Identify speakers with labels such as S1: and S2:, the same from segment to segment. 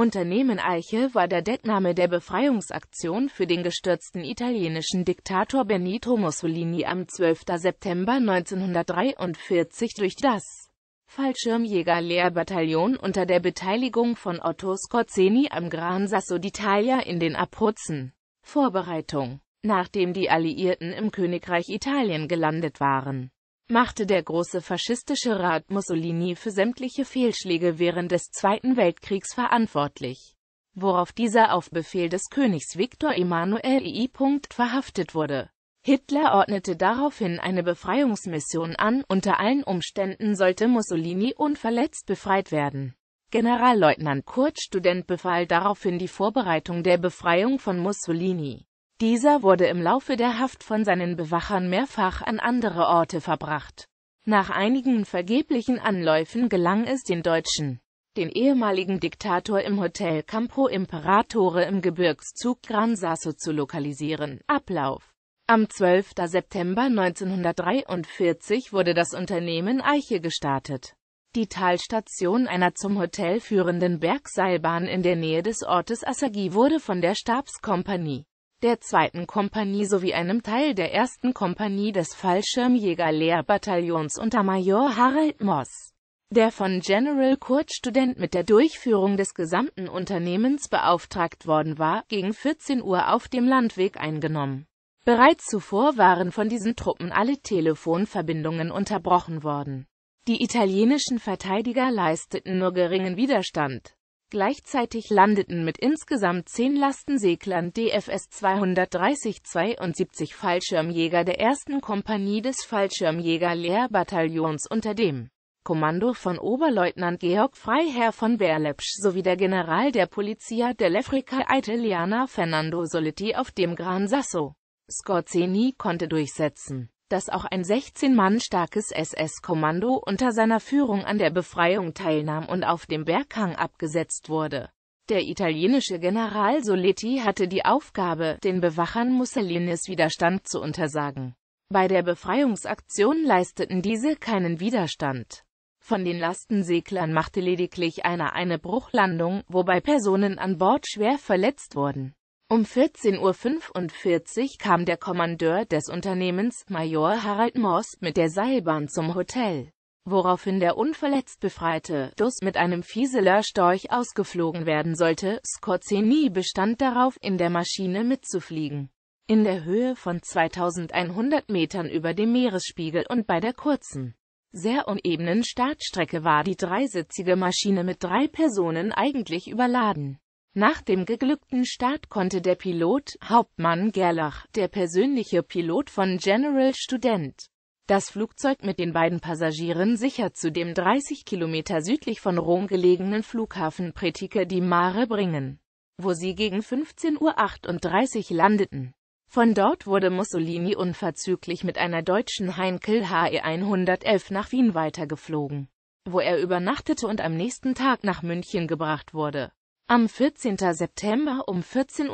S1: Unternehmen Eiche war der Deckname der Befreiungsaktion für den gestürzten italienischen Diktator Benito Mussolini am 12. September 1943 durch das Fallschirmjäger-Lehrbataillon unter der Beteiligung von Otto Scorzeni am Gran Sasso d'Italia in den Abruzzen. Vorbereitung Nachdem die Alliierten im Königreich Italien gelandet waren machte der große faschistische Rat Mussolini für sämtliche Fehlschläge während des Zweiten Weltkriegs verantwortlich, worauf dieser auf Befehl des Königs Viktor Emanuel I. verhaftet wurde. Hitler ordnete daraufhin eine Befreiungsmission an, unter allen Umständen sollte Mussolini unverletzt befreit werden. Generalleutnant Kurt Student befahl daraufhin die Vorbereitung der Befreiung von Mussolini. Dieser wurde im Laufe der Haft von seinen Bewachern mehrfach an andere Orte verbracht. Nach einigen vergeblichen Anläufen gelang es den Deutschen, den ehemaligen Diktator im Hotel Campo Imperatore im Gebirgszug Gran Sasso zu lokalisieren. Ablauf Am 12. September 1943 wurde das Unternehmen Eiche gestartet. Die Talstation einer zum Hotel führenden Bergseilbahn in der Nähe des Ortes Assagi wurde von der Stabskompanie der zweiten Kompanie sowie einem Teil der ersten Kompanie des Fallschirmjäger-Lehrbataillons unter Major Harald Moss, der von General Kurt Student mit der Durchführung des gesamten Unternehmens beauftragt worden war, gegen 14 Uhr auf dem Landweg eingenommen. Bereits zuvor waren von diesen Truppen alle Telefonverbindungen unterbrochen worden. Die italienischen Verteidiger leisteten nur geringen Widerstand. Gleichzeitig landeten mit insgesamt zehn Lastenseglern DFS 230 72 Fallschirmjäger der 1. Kompanie des Fallschirmjäger-Lehrbataillons unter dem Kommando von Oberleutnant Georg Freiherr von Berlepsch sowie der General der Polizia dell'Africa Italiana Fernando Soliti auf dem Gran Sasso. Scorzeni konnte durchsetzen dass auch ein 16 Mann starkes SS-Kommando unter seiner Führung an der Befreiung teilnahm und auf dem Berghang abgesetzt wurde. Der italienische General Soletti hatte die Aufgabe, den Bewachern Mussolinis Widerstand zu untersagen. Bei der Befreiungsaktion leisteten diese keinen Widerstand. Von den Lastenseglern machte lediglich einer eine Bruchlandung, wobei Personen an Bord schwer verletzt wurden. Um 14.45 Uhr kam der Kommandeur des Unternehmens, Major Harald Moss, mit der Seilbahn zum Hotel, woraufhin der unverletzt befreite Duss mit einem Fieseler-Storch ausgeflogen werden sollte. Scorzeni bestand darauf, in der Maschine mitzufliegen. In der Höhe von 2100 Metern über dem Meeresspiegel und bei der kurzen, sehr unebenen Startstrecke war die dreisitzige Maschine mit drei Personen eigentlich überladen. Nach dem geglückten Start konnte der Pilot, Hauptmann Gerlach, der persönliche Pilot von General Student, das Flugzeug mit den beiden Passagieren sicher zu dem 30 Kilometer südlich von Rom gelegenen Flughafen Pretike di Mare bringen, wo sie gegen 15.38 Uhr landeten. Von dort wurde Mussolini unverzüglich mit einer deutschen Heinkel HE-111 nach Wien weitergeflogen, wo er übernachtete und am nächsten Tag nach München gebracht wurde. Am 14. September um 14.30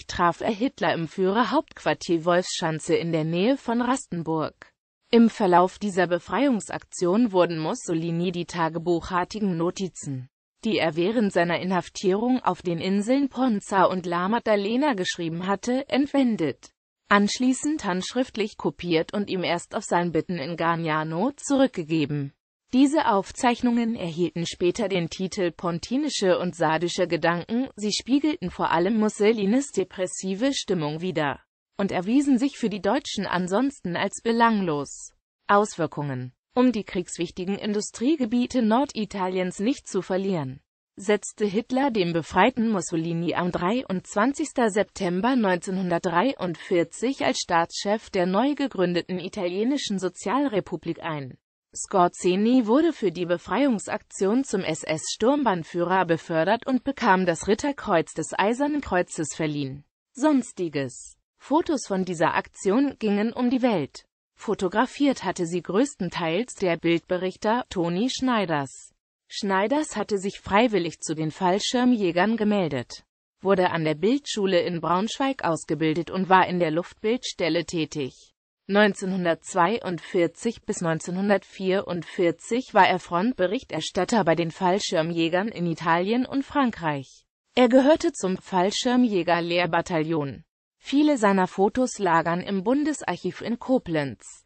S1: Uhr traf er Hitler im Führerhauptquartier Wolfschanze in der Nähe von Rastenburg. Im Verlauf dieser Befreiungsaktion wurden Mussolini die tagebuchartigen Notizen, die er während seiner Inhaftierung auf den Inseln Ponza und La Maddalena geschrieben hatte, entwendet, anschließend handschriftlich kopiert und ihm erst auf sein Bitten in Garniano zurückgegeben. Diese Aufzeichnungen erhielten später den Titel Pontinische und sardische Gedanken, sie spiegelten vor allem Mussolinis depressive Stimmung wider und erwiesen sich für die Deutschen ansonsten als belanglos. Auswirkungen Um die kriegswichtigen Industriegebiete Norditaliens nicht zu verlieren, setzte Hitler dem befreiten Mussolini am 23. September 1943 als Staatschef der neu gegründeten italienischen Sozialrepublik ein Scorzini wurde für die Befreiungsaktion zum SS-Sturmbannführer befördert und bekam das Ritterkreuz des Eisernen Kreuzes verliehen. Sonstiges Fotos von dieser Aktion gingen um die Welt. Fotografiert hatte sie größtenteils der Bildberichter Toni Schneiders. Schneiders hatte sich freiwillig zu den Fallschirmjägern gemeldet, wurde an der Bildschule in Braunschweig ausgebildet und war in der Luftbildstelle tätig. 1942 bis 1944 war er Frontberichterstatter bei den Fallschirmjägern in Italien und Frankreich. Er gehörte zum Fallschirmjäger-Lehrbataillon. Viele seiner Fotos lagern im Bundesarchiv in Koblenz